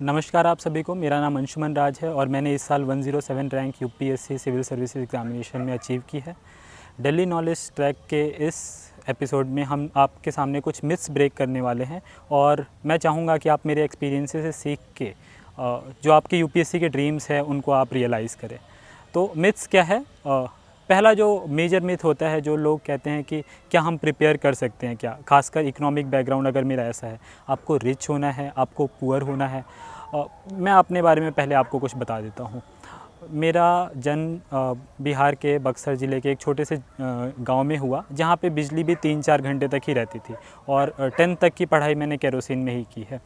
नमस्कार आप सभी को मेरा नाम अंशुमन राज है और मैंने इस साल 107 rank UPSC civil services examination में अचीव की है दिल्ली नॉलेज ट्रैक के इस एपिसोड में हम आपके सामने कुछ मिथ्स ब्रेक करने वाले हैं और मैं चाहूँगा कि आप मेरे एक्सपीरियंसेस से सीख के जो आपके यूपीएससी के ड्रीम्स हैं उनको आप रियलाइज़ करें तो मिथ्स क्या है पहला जो मेजर मिथ होता है जो लोग कहते हैं कि क्या हम प्रिपेयर कर सकते हैं क्या खासकर इकोनॉमिक बैकग्राउंड अगर मेरा ऐसा है आपको रिच होना है आपको पुअर होना है मैं अपने बारे में पहले आपको कुछ बता देता हूँ मेरा जन्म बिहार के बक्सर ज़िले के एक छोटे से गांव में हुआ जहाँ पे बिजली भी तीन चार घंटे तक ही रहती थी और टेंथ तक की पढ़ाई मैंने कैरोसिन में ही की है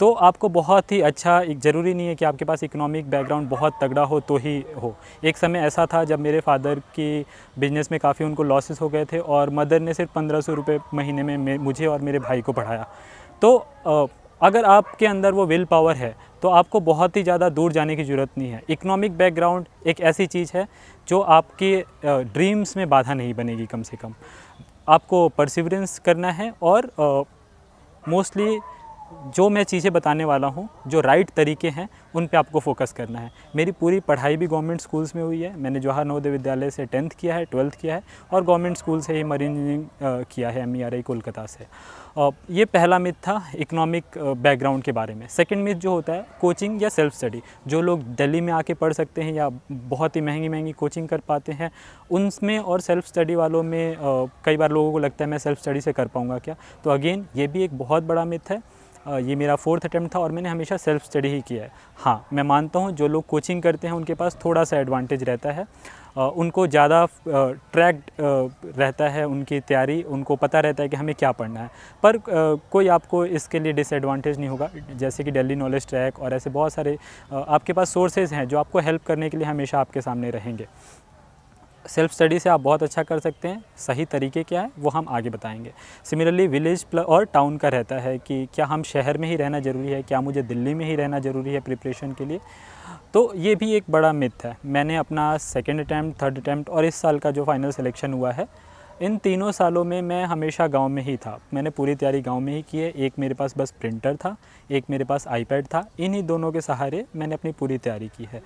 तो आपको बहुत ही अच्छा एक ज़रूरी नहीं है कि आपके पास इकोनॉमिक बैकग्राउंड बहुत तगड़ा हो तो ही हो एक समय ऐसा था जब मेरे फादर की बिज़नेस में काफ़ी उनको लॉसेस हो गए थे और मदर ने सिर्फ पंद्रह सौ रुपये महीने में मुझे और मेरे भाई को पढ़ाया तो अगर आपके अंदर वो विल पावर है तो आपको बहुत ही ज़्यादा दूर जाने की ज़रूरत नहीं है इकोनॉमिक बैकग्राउंड एक ऐसी चीज़ है जो आपके ड्रीम्स में बाधा नहीं बनेगी कम से कम आपको परसिवरेंस करना है और मोस्टली जो मैं चीज़ें बताने वाला हूँ जो राइट तरीके हैं उन पे आपको फोकस करना है मेरी पूरी पढ़ाई भी गवर्नमेंट स्कूल्स में हुई है मैंने जवाहर नवोदय विद्यालय से टेंथ किया है ट्वेल्थ किया है और गवर्नमेंट स्कूल से ही मरीन इंजीनियरिंग किया है एम e कोलकाता से ये पहला मिथ था इकोनॉमिक बैकग्राउंड के बारे में सेकेंड मिथ जो होता है कोचिंग या सेल्फ स्टडी जो लोग दिल्ली में आके पढ़ सकते हैं या बहुत ही महंगी महंगी कोचिंग कर पाते हैं उनमें और सेल्फ स्टडी वालों में कई बार लोगों को लगता है मैं सेल्फ स्टडी से कर पाऊँगा क्या तो अगेन ये भी एक बहुत बड़ा मिथ है ये मेरा फोर्थ अटैम्प्ट था और मैंने हमेशा सेल्फ स्टडी ही किया है हाँ मैं मानता हूँ जो लोग कोचिंग करते हैं उनके पास थोड़ा सा एडवांटेज रहता है उनको ज़्यादा ट्रैक रहता है उनकी तैयारी उनको पता रहता है कि हमें क्या पढ़ना है पर कोई आपको इसके लिए डिसएडवांटेज नहीं होगा जैसे कि दिल्ली नॉलेज ट्रैक और ऐसे बहुत सारे आपके पास सोर्सेज हैं जो आपको हेल्प करने के लिए हमेशा आपके सामने रहेंगे सेल्फ स्टडी से आप बहुत अच्छा कर सकते हैं सही तरीके क्या है वो हम आगे बताएंगे सिमिलरली विलेज और टाउन का रहता है कि क्या हम शहर में ही रहना ज़रूरी है क्या मुझे दिल्ली में ही रहना ज़रूरी है प्रिपरेशन के लिए तो ये भी एक बड़ा मिथ है मैंने अपना सेकेंड अटैम्प्ट थर्ड अटैम्प्ट और इस साल का जो फाइनल सिलेक्शन हुआ है इन तीनों सालों में मैं हमेशा गांव में ही था मैंने पूरी तैयारी गांव में ही की है एक मेरे पास बस प्रिंटर था एक मेरे पास आईपैड था इन्हीं दोनों के सहारे मैंने अपनी पूरी तैयारी की है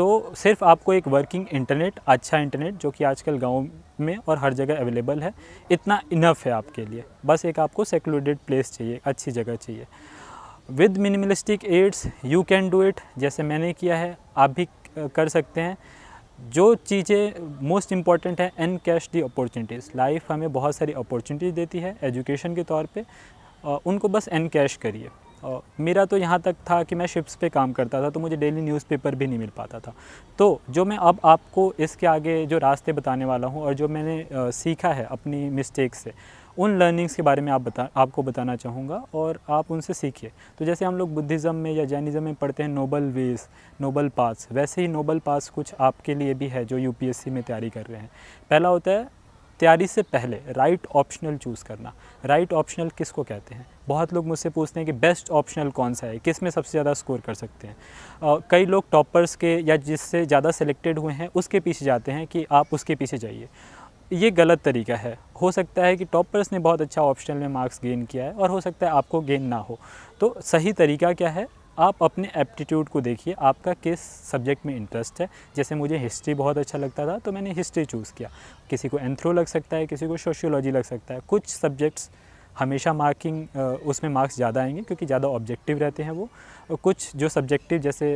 तो सिर्फ आपको एक वर्किंग इंटरनेट अच्छा इंटरनेट जो कि आजकल गांव में और हर जगह अवेलेबल है इतना इनफ है आपके लिए बस एक आपको सेक्लूडेड प्लेस चाहिए अच्छी जगह चाहिए with minimalistic ads you can do it जैसे मैंने किया है आप भी कर सकते हैं जो चीज़ें मोस्ट इम्पॉर्टेंट है encash the opportunities life हमें बहुत सारी अपॉर्चुनिटीज़ देती है एजुकेशन के तौर पर उनको बस एन कैश करिए मेरा तो यहाँ तक था कि मैं शिप्स पे काम करता था तो मुझे डेली न्यूज़पेपर भी नहीं मिल पाता था तो जो मैं अब आपको इसके आगे जो रास्ते बताने वाला हूँ और जो मैंने सीखा है अपनी मिस्टेक से उन लर्निंग्स के बारे में आप बता आपको बताना चाहूँगा और आप उनसे सीखिए तो जैसे हम लोग बुद्धिज़्म में या जैनिज़्म में पढ़ते हैं नोबल वेज नोबल पास वैसे ही नोबल पास कुछ आपके लिए भी है जो यूपीएससी में तैयारी कर रहे हैं पहला होता है तैयारी से पहले राइट ऑप्शनल चूज़ करना राइट ऑप्शनल किसको कहते हैं बहुत लोग मुझसे पूछते हैं कि बेस्ट ऑप्शनल कौन सा है किस में सबसे ज़्यादा स्कोर कर सकते हैं आ, कई लोग टॉपर्स के या जिससे ज़्यादा सेलेक्टेड हुए हैं उसके पीछे जाते हैं कि आप उसके पीछे जाइए ये गलत तरीका है हो सकता है कि टॉपर्स ने बहुत अच्छा ऑप्शनल में मार्क्स गेन किया है और हो सकता है आपको गेन ना हो तो सही तरीका क्या है आप अपने एप्टीट्यूड को देखिए आपका किस सब्जेक्ट में इंटरेस्ट है जैसे मुझे हिस्ट्री बहुत अच्छा लगता था तो मैंने हिस्ट्री चूज़ किया किसी को एंथ्रो लग सकता है किसी को सोशियोलॉजी लग सकता है कुछ सब्जेक्ट्स हमेशा मार्किंग उसमें मार्क्स ज़्यादा आएंगे क्योंकि ज़्यादा ऑब्जेक्टिव रहते हैं वो कुछ जो सब्जेक्टिव जैसे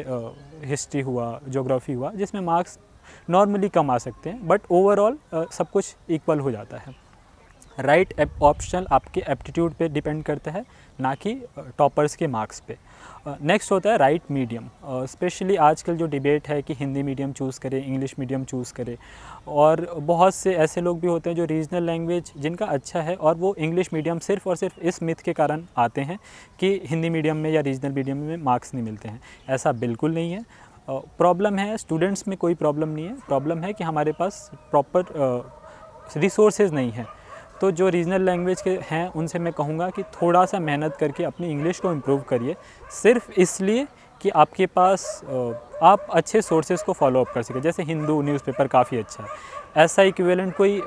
हिस्ट्री हुआ जोग्राफ़ी हुआ जिसमें मार्क्स नॉर्मली कम आ सकते हैं बट ओवरऑल सब कुछ इक्वल हो जाता है राइट ऑप्शन आपके एप्टीट्यूड पे डिपेंड करता है ना कि टॉपर्स के मार्क्स पे नेक्स्ट होता है राइट मीडियम स्पेशली आजकल जो डिबेट है कि हिंदी मीडियम चूज़ करें इंग्लिश मीडियम चूज़ करें और बहुत से ऐसे लोग भी होते हैं जो रीजनल लैंग्वेज जिनका अच्छा है और वो इंग्लिश मीडियम सिर्फ और सिर्फ इस मिथ के कारण आते हैं कि हिंदी मीडियम में या रीजनल मीडियम में मार्क्स नहीं मिलते हैं ऐसा बिल्कुल नहीं है प्रॉब्लम है स्टूडेंट्स में कोई प्रॉब्लम नहीं है प्रॉब्लम है कि हमारे पास प्रॉपर रिसोर्सेज नहीं है तो जो रीजनल लैंग्वेज के हैं उनसे मैं कहूँगा कि थोड़ा सा मेहनत करके अपनी इंग्लिश को इम्प्रूव करिए सिर्फ इसलिए कि आपके पास आप अच्छे सोर्सेज को फॉलो अप कर सकें जैसे हिंदू न्यूज़पेपर काफ़ी अच्छा है ऐसा इक्वेलेंट कोई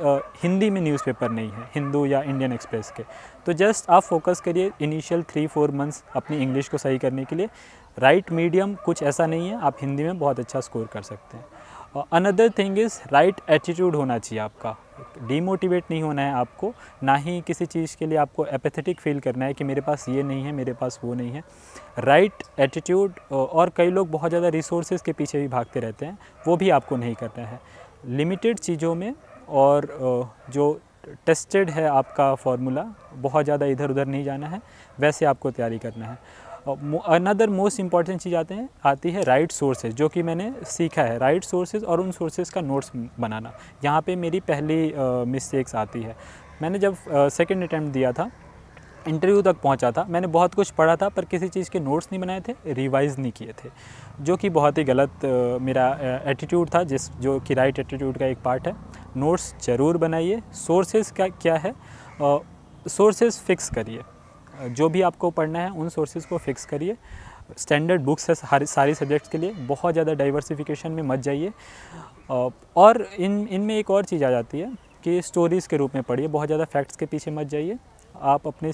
हिंदी में न्यूज़पेपर नहीं है हिंदू या इंडियन एक्सप्रेस के तो जस्ट आप फोकस करिए इनिशियल थ्री फोर मंथ्स अपनी इंग्लिश को सही करने के लिए राइट right मीडियम कुछ ऐसा नहीं है आप हिंदी में बहुत अच्छा स्कोर कर सकते हैं another thing is right attitude होना चाहिए आपका डीमोटिवेट नहीं होना है आपको ना ही किसी चीज़ के लिए आपको एपेथेटिक फील करना है कि मेरे पास ये नहीं है मेरे पास वो नहीं है राइट right एटीट्यूड और कई लोग बहुत ज़्यादा रिसोर्सेज के पीछे भी भागते रहते हैं वो भी आपको नहीं करना है लिमिटेड चीज़ों में और जो टेस्टेड है आपका फार्मूला बहुत ज़्यादा इधर उधर नहीं जाना है वैसे आपको तैयारी करना है अनदर मोस्ट इंपॉर्टेंट चीज़ आते हैं आती है राइट सोर्सेज जो कि मैंने सीखा है राइट सोर्सेज और उन सोर्सेज का नोट्स बनाना यहाँ पे मेरी पहली मिस्टेक्स आती है मैंने जब सेकेंड अटैम्प्ट दिया था इंटरव्यू तक पहुंचा था मैंने बहुत कुछ पढ़ा था पर किसी चीज़ के नोट्स नहीं बनाए थे रिवाइज़ नहीं किए थे जो कि बहुत ही गलत मेरा एटीट्यूड था जिस जो कि राइट एटीट्यूड का एक पार्ट है नोट्स ज़रूर बनाइए सोर्सेज का क्या है सोर्सेज फिक्स करिए जो भी आपको पढ़ना है उन सोर्सेज को फिक्स करिए स्टैंडर्ड बुक्स है सारे सब्जेक्ट्स के लिए बहुत ज़्यादा डाइवर्सिफिकेशन में मत जाइए और इन इनमें एक और चीज़ आ जाती है कि स्टोरीज़ के रूप में पढ़िए बहुत ज़्यादा फैक्ट्स के पीछे मत जाइए आप अपने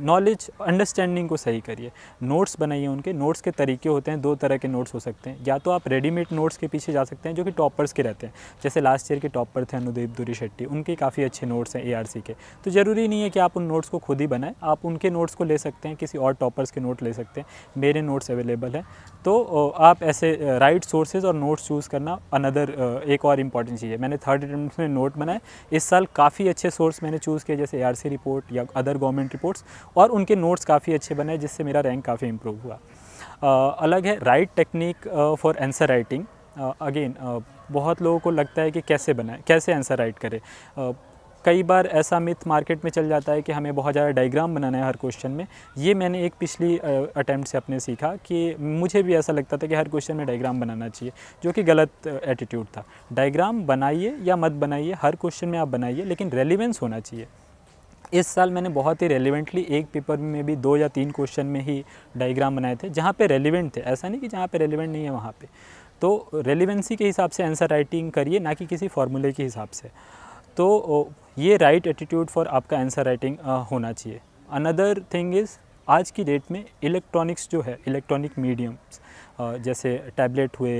नॉलेज अंडरस्टैंडिंग को सही करिए नोट्स बनाइए उनके नोट्स के तरीके होते हैं दो तरह के नोट्स हो सकते हैं या तो आप रेडीमेड नोट्स के पीछे जा सकते हैं जो कि टॉपर्स के रहते हैं जैसे लास्ट ईयर के टॉपर थे अनुदीप दुरी शेट्टी उनके काफ़ी अच्छे नोट्स हैं ए के तो ज़रूरी नहीं है कि आप उन नोट्स को खुद ही बनाएं आप उनके नोट्स को ले सकते हैं किसी और टॉपर्स के नोट ले सकते हैं मेरे नोट्स अवेलेबल हैं तो आप ऐसे राइट सोर्सेज और नोट्स चूज़ करना अनदर एक और इंपॉर्टेंट चीज़ है मैंने थर्ड अटैम्प्ट में नोट बनाए इस साल काफ़ी अच्छे सोर्स मैंने चूज़ किए जैसे ए रिपोर्ट या अदर गवर्नमेंट रिपोर्ट्स और उनके नोट्स काफ़ी अच्छे बने जिससे मेरा रैंक काफ़ी इम्प्रूव हुआ आ, अलग है right technique for answer writing again बहुत लोगों को लगता है कि कैसे बनाए कैसे आंसर राइट करें कई बार ऐसा मिथ मार्केट में चल जाता है कि हमें बहुत ज़्यादा डायग्राम बनाना है हर क्वेश्चन में ये मैंने एक पिछली अटैम्प्ट से अपने सीखा कि मुझे भी ऐसा लगता था कि हर क्वेश्चन में डायग्राम बनाना चाहिए जो कि गलत एटीट्यूड था डायग्राम बनाइए या मत बनाइए हर क्वेश्चन में आप बनाइए लेकिन रेलिवेंस होना चाहिए इस साल मैंने बहुत ही रेलिवेंटली एक पेपर में भी दो या तीन क्वेश्चन में ही डायग्राम बनाए थे जहाँ पे रेलिवेंट थे ऐसा नहीं कि जहाँ पे रेलिवेंट नहीं है वहाँ पे तो रेलिवेंसी के हिसाब से आंसर राइटिंग करिए ना कि किसी फार्मूले के हिसाब से तो ये राइट एटीट्यूड फॉर आपका आंसर राइटिंग होना चाहिए अनदर थिंग इज़ आज की डेट में इलेक्ट्रॉनिक्स जो है इलेक्ट्रॉनिक मीडियम्स जैसे टैबलेट हुए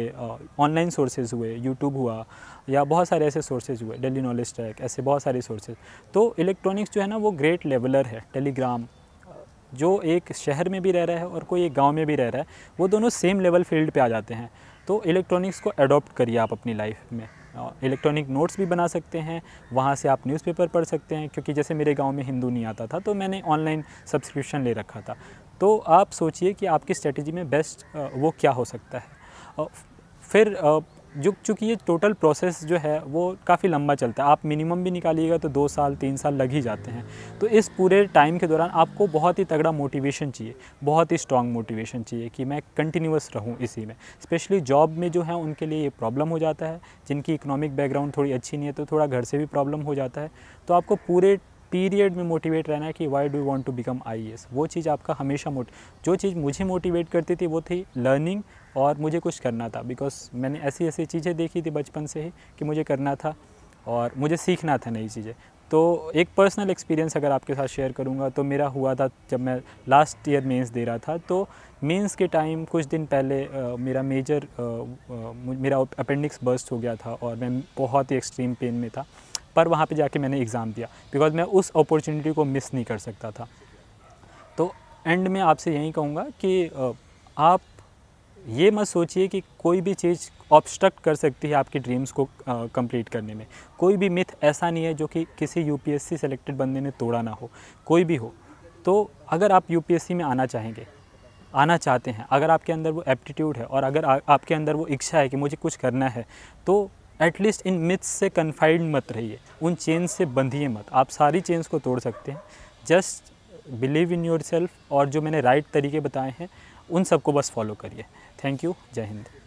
ऑनलाइन सोर्सेज हुए यूट्यूब हुआ या बहुत सारे ऐसे सोर्सेज हुए डेली नॉलेज ट्रैक ऐसे बहुत सारे सोर्सेज तो इलेक्ट्रॉनिक्स जो है ना वो ग्रेट लेवलर है टेलीग्राम जो एक शहर में भी रह रहा है और कोई एक गांव में भी रह रहा है वो दोनों सेम लेवल फील्ड पे आ जाते हैं तो इलेक्ट्रॉनिक्स को अडॉप्ट करिए आप अपनी लाइफ में इलेक्ट्रॉनिक नोट्स भी बना सकते हैं वहाँ से आप न्यूज़पेपर पढ़ सकते हैं क्योंकि जैसे मेरे गाँव में हिंदू नहीं आता था तो मैंने ऑनलाइन सब्सक्रिप्शन ले रखा था तो आप सोचिए कि आपकी स्ट्रेटजी में बेस्ट वो क्या हो सकता है फिर जो चूँकि ये टोटल प्रोसेस जो है वो काफ़ी लंबा चलता है आप मिनिमम भी निकालिएगा तो दो साल तीन साल लग ही जाते हैं तो इस पूरे टाइम के दौरान आपको बहुत ही तगड़ा मोटिवेशन चाहिए बहुत ही स्ट्रॉन्ग मोटिवेशन चाहिए कि मैं कंटिन्यूस रहूँ इसी में स्पेशली जॉब में जो है उनके लिए ये प्रॉब्लम हो जाता है जिनकी इकोनॉमिक बैकग्राउंड थोड़ी अच्छी नहीं है तो थोड़ा घर से भी प्रॉब्लम हो जाता है तो आपको पूरे पीरियड में मोटिवेट रहना है कि why do want to become I वो चीज़ आपका हमेशा मोट जो चीज़ मुझे मोटिवेट करती थी वो थी लर्निंग और मुझे कुछ करना था बिकॉज मैंने ऐसी ऐसी चीज़ें देखी थी बचपन से ही कि मुझे करना था और मुझे सीखना था नई चीज़ें तो एक पर्सनल एक्सपीरियंस अगर आपके साथ शेयर करूंगा तो मेरा हुआ था जब मैं लास्ट ईयर मेंस दे रहा था तो मेंस के टाइम कुछ दिन पहले आ, मेरा मेजर आ, आ, मेरा अपेंडिक्स बर्स्ट हो गया था और मैं बहुत ही एक्सट्रीम पेन में था पर वहाँ पे जाके मैंने एग्ज़ाम दिया बिकॉज मैं उस अपॉर्चुनिटी को मिस नहीं कर सकता था तो एंड में आपसे यही कहूँगा कि आप ये मत सोचिए कि कोई भी चीज़ ऑब्स्ट्रक्ट कर सकती है आपकी ड्रीम्स को कंप्लीट करने में कोई भी मिथ ऐसा नहीं है जो कि किसी यूपीएससी सेलेक्टेड बंदे ने तोड़ा ना हो कोई भी हो तो अगर आप यूपीएससी में आना चाहेंगे आना चाहते हैं अगर आपके अंदर वो एप्टीट्यूड है और अगर आ, आपके अंदर वो इच्छा है कि मुझे कुछ करना है तो एटलीस्ट इन मिथ्स से कन्फाइंड मत रहिए उन चेंज से बंधिए मत आप सारी चेंज को तोड़ सकते हैं just believe in yourself और जो मैंने राइट right तरीके बताए हैं उन सबको बस फॉलो करिए थैंक यू जय हिंद